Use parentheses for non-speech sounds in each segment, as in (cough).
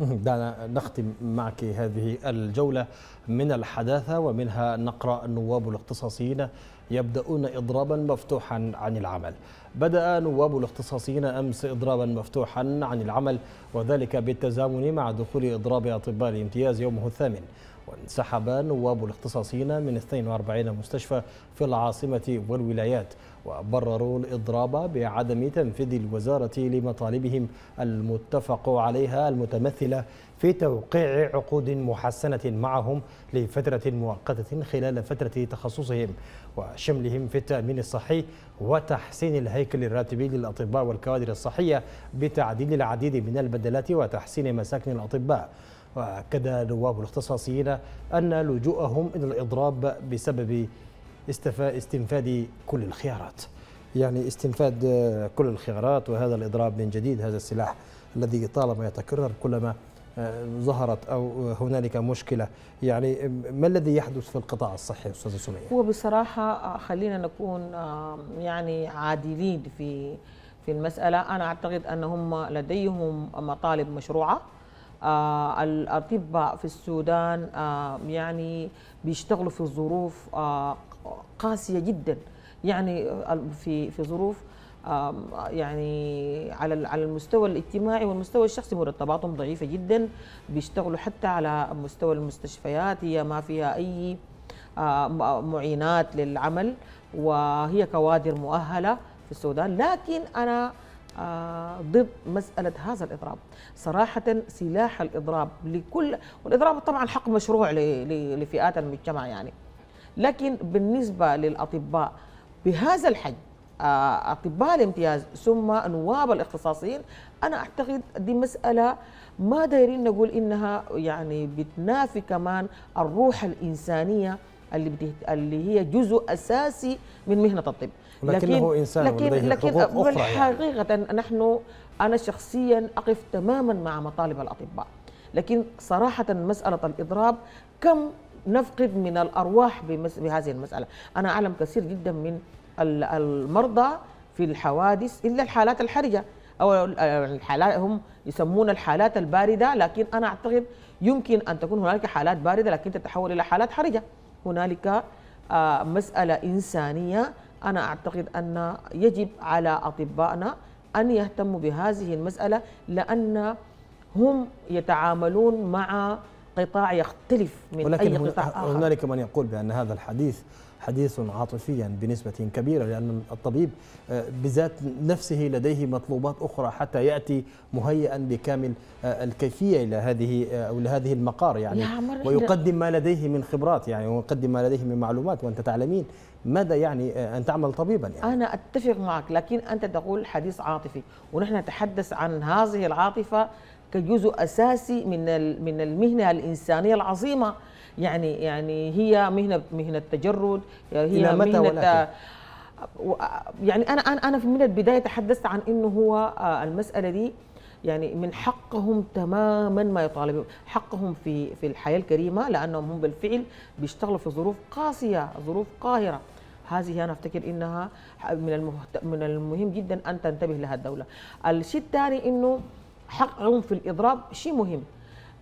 دعنا نختم معك هذه الجولة من الحداثة ومنها نقرأ النواب الاختصاصيين يبدأون إضرابا مفتوحا عن العمل بدأ نواب الاختصاصيين أمس إضرابا مفتوحا عن العمل وذلك بالتزامن مع دخول إضراب أطباء الامتياز يومه الثامن وانسحب نواب الاختصاصيين من 42 مستشفى في العاصمة والولايات وبرروا الإضراب بعدم تنفيذ الوزارة لمطالبهم المتفق عليها المتمثلة في توقيع عقود محسنة معهم لفترة مؤقتة خلال فترة تخصصهم وشملهم في التأمين الصحي وتحسين الهيكل الراتبي للأطباء والكوادر الصحية بتعديل العديد من البدلات وتحسين مساكن الأطباء وأكد نواب الاختصاصيين أن لجوءهم إلى الإضراب بسبب استنفاد كل الخيارات يعني استنفاد كل الخيارات وهذا الإضراب من جديد هذا السلاح الذي طالما يتكرر كلما آه، ظهرت او هنالك مشكله يعني ما الذي يحدث في القطاع الصحي استاذه سميه هو بصراحه آه، خلينا نكون يعني عادلين في في المساله انا اعتقد ان هم لديهم مطالب مشروعه آه، الأطباء في السودان آه، يعني بيشتغلوا في ظروف آه، قاسية جدا يعني في في ظروف يعني على على المستوى الاجتماعي والمستوى الشخصي مرتباتهم ضعيفه جدا بيشتغلوا حتى على مستوى المستشفيات هي ما فيها اي معينات للعمل وهي كوادر مؤهله في السودان لكن انا آه، ضد مسألة هذا الإضراب صراحة سلاح الإضراب لكل والإضراب طبعا حق مشروع لفئات المجتمع يعني لكن بالنسبة للأطباء بهذا الحج آه، أطباء الامتياز ثم نواب الاختصاصيين أنا أعتقد دي مسألة ما دايرين نقول إنها يعني بتنافي كمان الروح الإنسانية اللي بده اللي هي جزء اساسي من مهنه الطب لكنه لكن انسان لكن لكن حقيقه يعني. نحن انا شخصيا اقف تماما مع مطالب الاطباء لكن صراحه مساله الاضراب كم نفقد من الارواح بهذه المساله انا اعلم كثير جدا من المرضى في الحوادث الا الحالات الحرجه او الحالات هم يسمون الحالات البارده لكن انا اعتقد يمكن ان تكون هنالك حالات بارده لكن تتحول الى حالات حرجه هنالك آه، مسألة إنسانية أنا أعتقد أن يجب على أطبائنا أن يهتموا بهذه المسألة لأن هم يتعاملون مع قطاع يختلف من ولكن أي قطاع آخر هنالك من يقول بأن هذا الحديث حديث عاطفيا بنسبة كبيرة لأن الطبيب آه، بذات نفسه لديه مطلوبات أخرى حتى يأتي مهيئا بكامل آه، الكيفية إلى هذه آه، أو لهذه المقار يعني ويقدم ما لديه من خبرات يعني ويقدم ما لديه من معلومات وأنت تعلمين ماذا يعني أن تعمل طبيبا يعني أنا أتفق معك لكن أنت تقول حديث عاطفي ونحن نتحدث عن هذه العاطفة كجزء اساسي من من المهنه الانسانيه العظيمه يعني يعني هي مهنه مهنه تجرد هي إلى متى مهنه ولكن. يعني انا انا انا من البدايه تحدثت عن انه هو آه، المساله دي يعني من حقهم تماما ما يطالبون حقهم في في الحياه الكريمه لانهم هم بالفعل بيشتغلوا في ظروف قاسيه ظروف قاهره هذه انا افتكر انها من المهم جدا ان تنتبه لها الدوله الشيء الثاني انه حقهم في الإضراب شيء مهم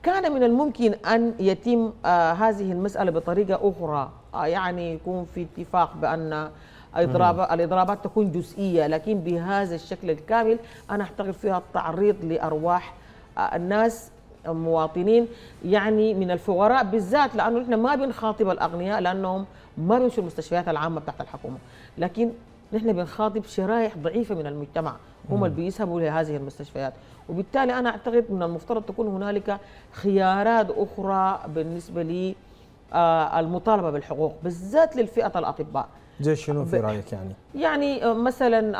كان من الممكن أن يتم آه، هذه المسألة بطريقة أخرى آه، يعني يكون في اتفاق بأن إضراب الإضرابات تكون جزئية لكن بهذا الشكل الكامل أنا أعتقد فيها التعريض لأرواح آه، الناس مواطنين يعني من الفقراء بالذات لأنه نحن ما بنخاطب الأغنياء لأنهم ما بيمشوا المستشفيات العامة بتاعت الحكومة لكن نحن بنخاطب شرائح ضعيفه من المجتمع هم اللي بيذهبوا لهذه المستشفيات وبالتالي انا اعتقد من المفترض تكون هنالك خيارات اخرى بالنسبه لي آه، المطالبه بالحقوق بالذات للفئه الاطباء زي شنو في رايك يعني؟ يعني آه، مثلا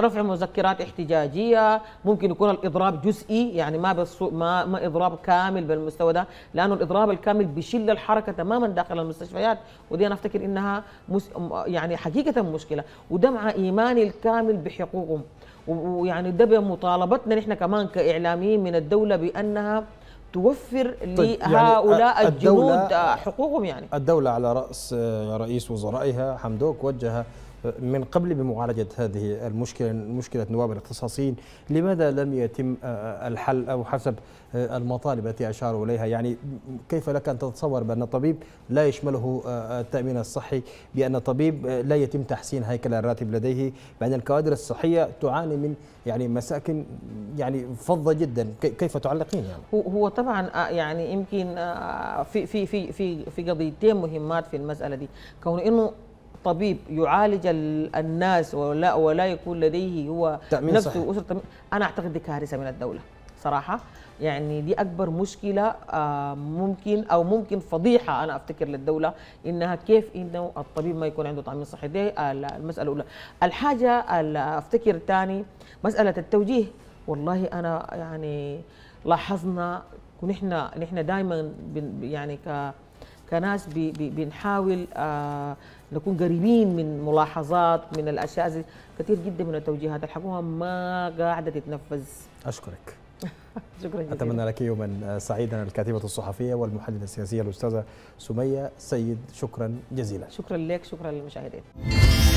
رفع مذكرات احتجاجيه ممكن يكون الاضراب جزئي يعني ما بالصو... ما ما اضراب كامل بالمستوى ده لانه الاضراب الكامل بشل الحركه تماما داخل المستشفيات ودي انا افتكر انها مس... يعني حقيقه مشكله ودمع ايماني الكامل بحقوقهم ويعني ده بمطالبتنا نحن كمان كاعلاميين من الدوله بانها توفر طيب يعني الجنود آه، حقوقهم يعني الدولة على رأس آه، رئيس وزرائها حمدوك وجه من قبل بمعالجة هذه المشكلة مشكلة نواب الاختصاصيين لماذا لم يتم آه، آه، الحل أو حسب آه، المطالب التي أشاروا إليها يعني كيف لك أن تتصور بأن الطبيب لا يشمله التأمين الصحي بأن الطبيب لا يتم تحسين هيكل الراتب لديه بأن الكوادر الصحية تعاني من يعني مساكن يعني فظة جدا كيف تعلقين يعني هو طبعا يعني يمكن في في في في في قضيتين مهمات في المسألة دي كون إنه طبيب يعالج الناس ولا ولا يكون لديه هو نفسه أسرة تأمين انا اعتقد دي كارثه من الدوله صراحه يعني دي اكبر مشكله آه، ممكن او ممكن فضيحه انا افتكر للدوله انها كيف انه الطبيب ما يكون عنده تامين صحي دي المساله الاولى الحاجه افتكر ثاني مساله التوجيه والله انا يعني لاحظنا ونحن نحن دائما يعني ك كناس بنحاول آه، نكون قريبين من ملاحظات من الاشياء زي كثير جدا من التوجيهات الحكومه ما قاعده تتنفذ اشكرك (laughs) شكرا جزيلا اتمنى لك يوما سعيدا الكاتبه الصحفيه والمحلله السياسيه الاستاذه سميه سيد شكرا جزيلا شكرا لك شكرا للمشاهدين